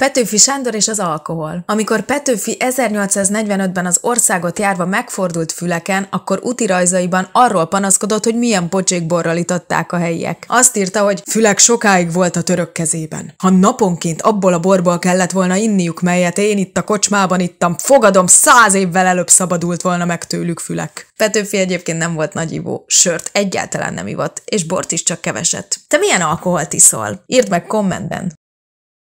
Petőfi Sándor és az alkohol. Amikor Petőfi 1845-ben az országot járva megfordult füleken, akkor utirajzaiban arról panaszkodott, hogy milyen pocsékborral itatták a helyiek. Azt írta, hogy fülek sokáig volt a török kezében. Ha naponként abból a borból kellett volna inniuk, melyet én itt a kocsmában ittam, fogadom, száz évvel előbb szabadult volna meg tőlük fülek. Petőfi egyébként nem volt nagy ivó, sört egyáltalán nem ivott, és bort is csak keveset. Te milyen alkoholt iszol? Írd meg kommentben.